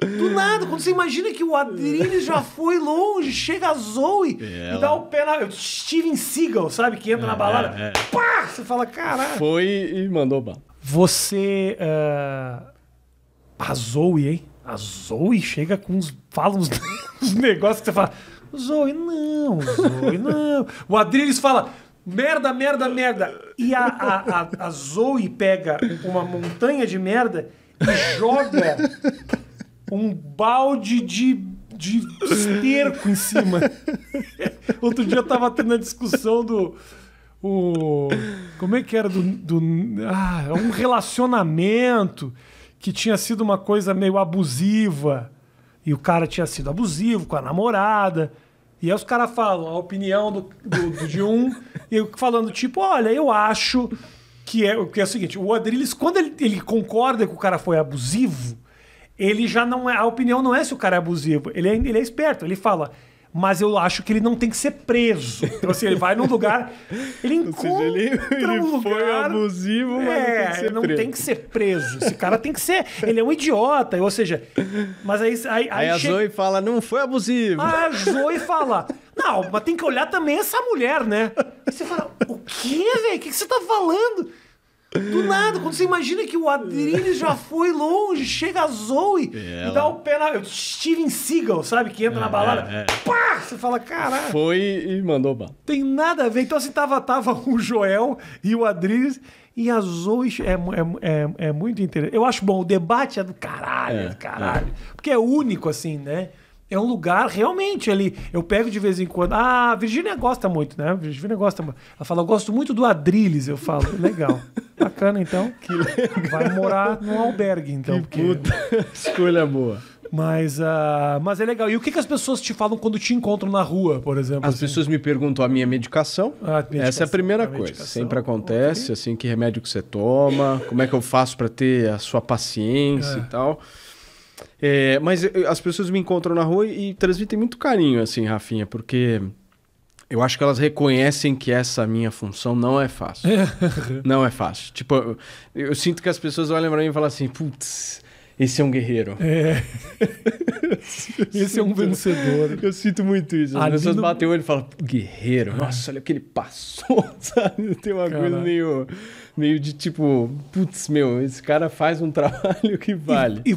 Do nada, quando você imagina que o Adriles já foi longe, chega a Zoe é, e, e dá o pé na. Steven Seagal, sabe? Que entra é, na balada. É, é. Pá! Você fala, caralho. Foi e mandou bala. Você. Uh... A Zoe, hein? A Zoe chega com uns. Fala uns, uns negócios que você fala. Zoe, não, Zoe, não. o Adrilles fala. Merda, merda, merda. E a, a, a, a Zoe pega uma montanha de merda e joga um balde de, de esterco em cima. Outro dia eu tava tendo a discussão do. O, como é que era? Do, do, ah, é um relacionamento que tinha sido uma coisa meio abusiva. E o cara tinha sido abusivo com a namorada. E aí os caras falam a opinião do, do, do, de um, e falando tipo, olha, eu acho que é, que é o seguinte, o Adriles, quando ele, ele concorda que o cara foi abusivo, ele já não é. A opinião não é se o cara é abusivo. Ele é, ele é esperto. Ele fala. Mas eu acho que ele não tem que ser preso. Então, assim, ele vai num lugar. Ele encontra seja, ele, ele um lugar. Foi abusivo, mas é, não, tem que, não tem que ser preso. Esse cara tem que ser. Ele é um idiota. Ou seja, mas aí. Aí, aí, aí a Zoe fala, não foi abusivo. A Zoe fala, não, mas tem que olhar também essa mulher, né? você fala, o quê, velho? O que, que você tá falando? Do nada, quando você imagina que o Adriles já foi longe, chega a Zoe é, e dá o pé na. Steven Seagal, sabe? Que entra é, na balada. É, é, pá! Você fala, caralho. Foi e mandou bala. Tem nada a ver. Então assim, tava, tava o Joel e o Adriles. E a Zoe é, é, é muito interessante. Eu acho bom, o debate é do caralho, do caralho. Porque é único, assim, né? é um lugar realmente ali. Eu pego de vez em quando. Ah, a Virgínia gosta muito, né? A Virgínia gosta muito. Ela fala, eu gosto muito do Adrilles. Eu falo, legal. Bacana, então. Que legal. Vai morar num albergue, então. Que porque... puta escolha boa. Mas, uh, mas é legal. E o que, que as pessoas te falam quando te encontram na rua, por exemplo? As assim? pessoas me perguntam a minha medicação. Ah, medicação Essa é a primeira a coisa. Medicação. Sempre acontece, okay. assim, que remédio que você toma, como é que eu faço para ter a sua paciência é. e tal. É, mas eh, as pessoas me encontram na rua e transmitem muito carinho, assim, Rafinha, porque eu acho que elas reconhecem que essa minha função não é fácil. É. não é fácil. Tipo, eu, eu, sinto que as pessoas olham pra mim e falam assim, putz, esse é um guerreiro. É. esse é um vencedor. Eu sinto muito isso. As Ali pessoas no... batem o olho e falam, guerreiro, ah. nossa, olha o que ele passou, sabe? Tem uma Caralho. coisa meio, meio de tipo, putz, meu, esse cara faz um trabalho que vale. E, e